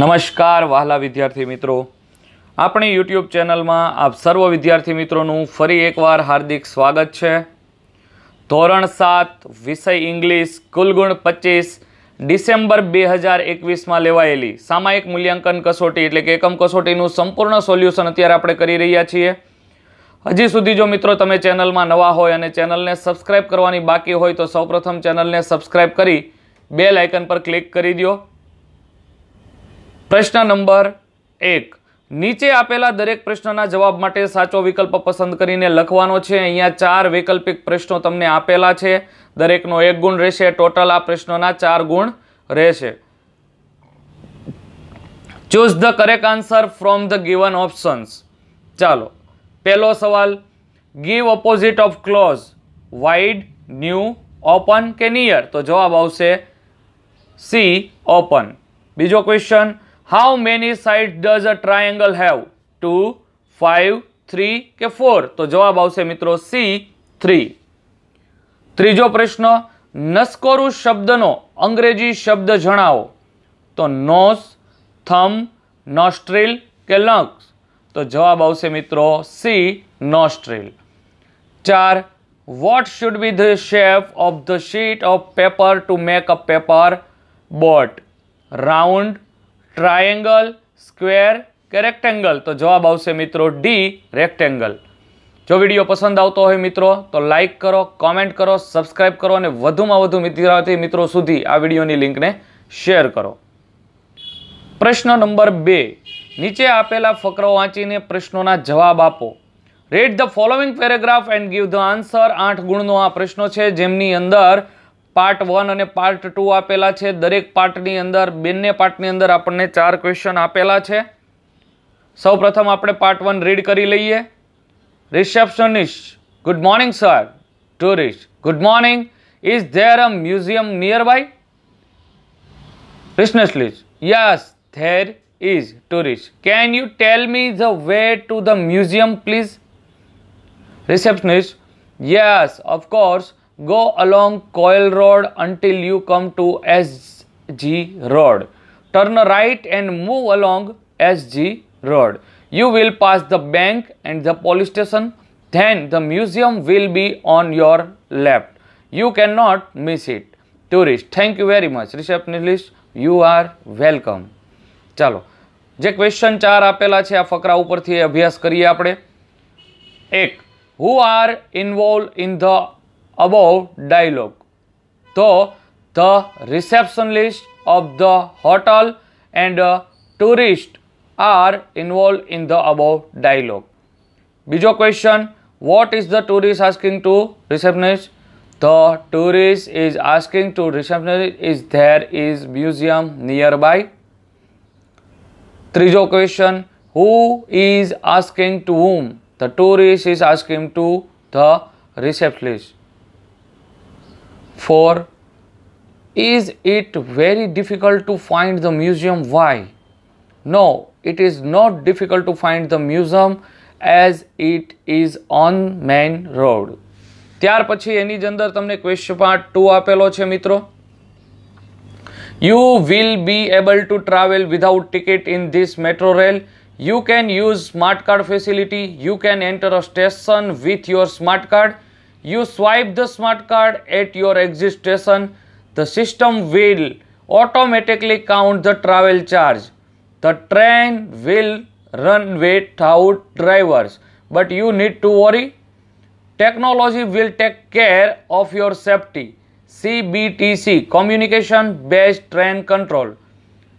નમસ્કાર વહાલા વિદ્યાર્થી મિત્રો આપણી યુટ્યુબ ચેનલમાં આપ સર્વ વિદ્યાર્થી મિત્રોનું ફરી એકવાર હાર્દિક સ્વાગત છે ધોરણ સાત વિષય ઇંગ્લિશ કુલગુણ પચીસ ડિસેમ્બર બે હજાર એકવીસમાં લેવાયેલી સામાયિક મૂલ્યાંકન કસોટી એટલે કે એકમ કસોટીનું સંપૂર્ણ સોલ્યુશન અત્યારે આપણે કરી રહ્યા છીએ હજી સુધી જો મિત્રો તમે ચેનલમાં નવા હોય અને ચેનલને સબસ્ક્રાઇબ કરવાની બાકી હોય તો સૌપ્રથમ ચેનલને સબસ્ક્રાઇબ કરી બેલ આઇકન પર ક્લિક કરી દો પ્રશ્ન નંબર એક નીચે આપેલા દરેક પ્રશ્નના જવાબ માટે સાચો વિકલ્પ પસંદ કરીને લખવાનો છે અહીંયા ચાર વૈકલ્પિક પ્રશ્નો તમને આપેલા છે દરેકનો એક ગુણ રહેશે ટોટલ આ પ્રશ્નોના ચાર ગુણ રહેશે choose the correct answer from the given options ચાલો પહેલો સવાલ give opposite of close wide new open કે નિયર તો જવાબ આવશે સી ઓપન બીજો question how many side does a triangle have two five three के फोर तो जवाब आित्रो सी थ्री तीजो प्रश्न नस्कोरु शब्द नो अंग्रेजी शब्द जनो तो नोस थम नोस्ट्रिल के लंग्स तो जवाब आित्रो सी नॉस्ट्रिल चार what should be the shape of the sheet of paper to make a paper boat round triangle square કે રેક્ટેંગલ તો જવાબ આવશે મિત્રો ડી રેક્ટેંગલ જો વિડીયો પસંદ આવતો હોય મિત્રો તો લાઇક કરો કોમેન્ટ કરો સબસ્ક્રાઈબ કરો અને વધુમાં વધુ મિત્રાથી મિત્રો સુધી આ વિડીયોની લિંકને શેર કરો પ્રશ્ન નંબર બે નીચે આપેલા ફકરો વાંચીને પ્રશ્નોના જવાબ આપો read the following paragraph and give the answer આઠ ગુણનો આ પ્રશ્નો છે જેમની અંદર પાર્ટ વન અને પાર્ટ ટુ આપેલા છે દરેક પાર્ટની અંદર બંને પાર્ટની અંદર આપણને ચાર ક્વેશ્ચન આપેલા છે સૌપ્રથમ આપણે પાર્ટ વન રીડ કરી લઈએ receptionist good morning sir tourist good morning is there a museum nearby receptionist yes there is tourist can you tell me the way to the museum please receptionist yes of course go along coil road until you come to SG road. Turn right and move along SG road. You will pass the bank and the police station. Then the museum will be on your left. You cannot miss it. Tourist, thank you very much. Receptionist, you are welcome. ચાલો જે question ચાર આપેલા છે આ ફકરા ઉપરથી અભ્યાસ કરીએ આપણે એક who are involve in the above dialogue. so the receptionist of the hotel and a tourist are involved in the above dialogue. બીજો question what is the tourist asking to receptionist? The tourist is asking to receptionist is there is museum nearby. ત્રીજો question who is asking to whom? The tourist is asking to the receptionist. 4 is it very difficult to find the museum why no it is not difficult to find the museum as it is on main road ત્યાર પછી એની જ અંદર તમને question part two આપેલો છે મિત્રો you will be able to travel without ticket in this metro rail you can use smart card facility you can enter a station with your smart card you swipe the smart card at your exit station, the system will automatically count the travel charge. The train will run without drivers, but you need to worry. Technology will take care of your safety. CBTC, Communication Based Train Control.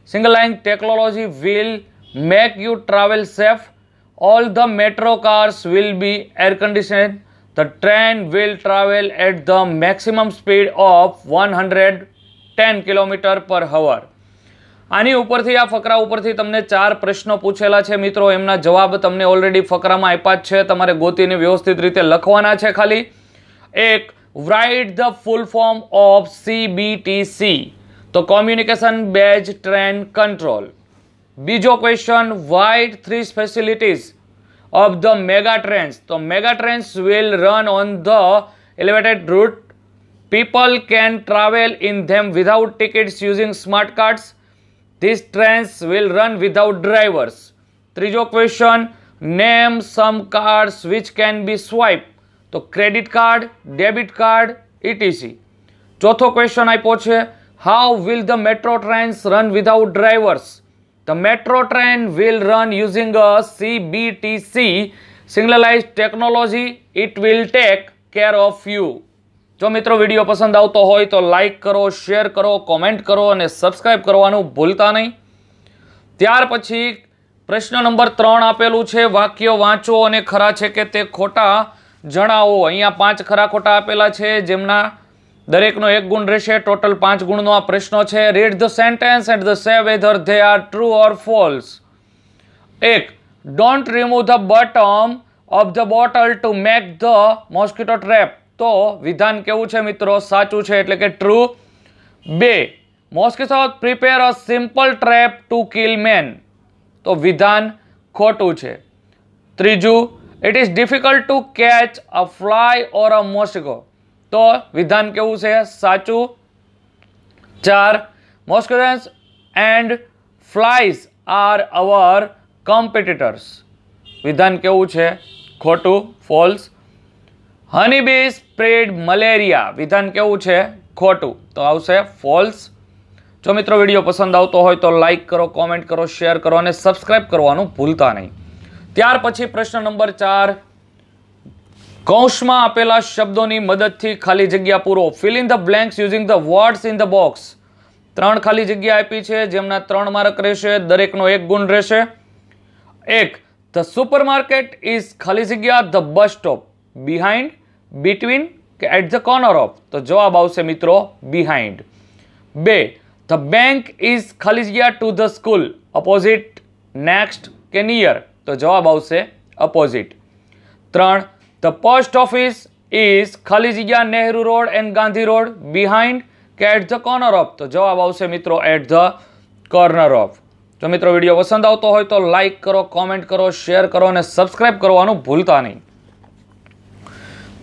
Single line technology will make you travel safe. All the metro cars will be air conditioned the train will travel at the maximum speed of 110 kilometre પર hour આની ઉપરથી આ ફકરા ઉપરથી તમને ચાર પ્રશ્નો પૂછેલા છે મિત્રો એમના જવાબ તમને ઓલરેડી ફકરામાં આપ્યા જ છે તમારે ગોતીને વ્યવસ્થિત રીતે લખવાના છે ખાલી એક write the full form of CBTC તો કોમ્યુનિકેશન બેજ ટ્રેન કંટ્રોલ બીજો question what three facilities of the mega trains તો mega trains will run on the elevated route people can travel in them without tickets using smart cards these trains will run without drivers ત્રીજો question name some cards which can be swiped તો credit card debit card ETC ચોથો question આપ્યો છે how will the metro trains run without drivers The metro train will run using a CBTC signalise technology it will take care of you જો મિત્રો video પસંદ આવતો હોય તો like કરો શેર કરો કોમેન્ટ કરો અને સબસ્ક્રાઇબ કરવાનું ભૂલતા નહીં ત્યાર પછી પ્રશ્ન નંબર ત્રણ આપેલું છે વાક્ય વાંચો અને ખરા છે કે તે ખોટા જણાવો અહીંયા પાંચ ખરા ખોટા આપેલા છે જેમના દરેકનો એક ગુણ રહેશે ટોટલ પાંચ ગુણનો આ પ્રશ્ન છે read the sentence and the say whether they are true or false એક don't remove the bottom of the bottle to make the mosquito trap તો વિધાન કેવું છે મિત્રો સાચું છે એટલે કે ટ્રુ બે mosquito prepare a simple trap to kill men તો વિધાન ખોટું છે ત્રીજું it is difficult to catch a fly or a mosquito તો વિધાન કેવું છે સાચું ચાર mosquitoes and flies are our competitors વિધાન કેવું છે ખોટું ફોલ્સ હનીબી સ્પ્રેડ મલેરિયા વિધાન કેવું છે ખોટું તો આવશે ફોલ્સ જો મિત્રો વિડીયો પસંદ આવતો હોય તો લાઇક કરો કોમેન્ટ કરો શેર કરો અને સબસ્ક્રાઈબ કરવાનું ભૂલતા નહીં ત્યાર પછી પ્રશ્ન નંબર ચાર કૌશમાં આપેલા શબ્દોની મદદથી ખાલી જગ્યા પૂરો fill in the blanks using the words in the box ત્રણ ખાલી જગ્યા આપી છે જેમના ત્રણ માર્ક રહેશે દરેકનો એક ગુણ રહેશે એક ધ સુપરમાર્કેટ ઇઝ ખાલી જગ્યા the bus stop behind between કે એટ ધ કોર્નર ઓફ તો જવાબ આવશે મિત્રો બિહાઇન્ડ બે ધ બેંક ઇઝ ખાલી જગ્યા to the school opposite next કે નિયર તો જવાબ આવશે અપોઝિટ ત્રણ ધ પોસ્ટ ઓફિસ ઇઝ ખાલી જગ્યા Nehru road and Gandhi road behind કે એટ ધ કોર્નર ઓફ તો જવાબ આવશે મિત્રો એટ ધ કોર્નર ઓફ જો મિત્રો વિડીયો પસંદ આવતો હોય તો લાઇક કરો કોમેન્ટ કરો શેર કરો અને સબસ્ક્રાઇબ કરવાનું ભૂલતા નહીં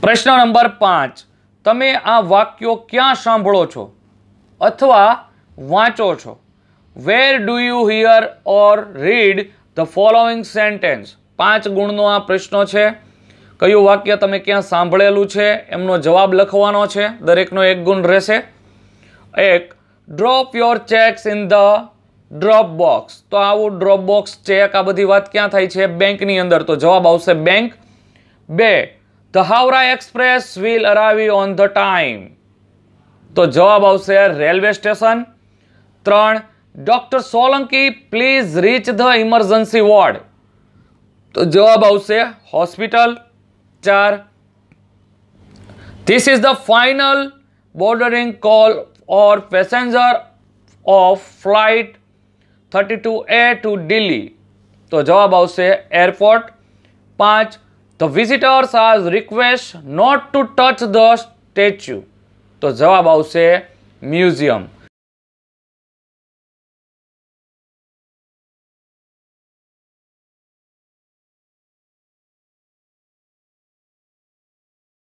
પ્રશ્ન નંબર પાંચ તમે આ વાક્યો ક્યાં સાંભળો છો અથવા વાંચો છો where do you hear or read the following sentence પાંચ ગુણનો આ પ્રશ્ન છે કયું વાક્ય તમે ક્યાં સાંભળેલું છે એમનો જવાબ લખવાનો છે દરેકનો એક ગુણ રહેશે એક drop your cheques in the drop box તો આવું ડ્રોપ બોક્સ ચેક આ બધી વાત ક્યાં થાય છે બેંકની અંદર તો જવાબ આવશે બેંક બે the Howrah express will arrive on the time તો જવાબ આવશે રેલવે સ્ટેશન ત્રણ doctor Solanki please reach the emergency ward તો જવાબ આવશે હોસ્પિટલ चार this is the final boarding call और passenger of flight 32A to Delhi तो जवाब आवश्य एयरपोर्ट पांच द विजिटर्स आज request not to touch the statue तो जवाब आवश्य म्यूजियम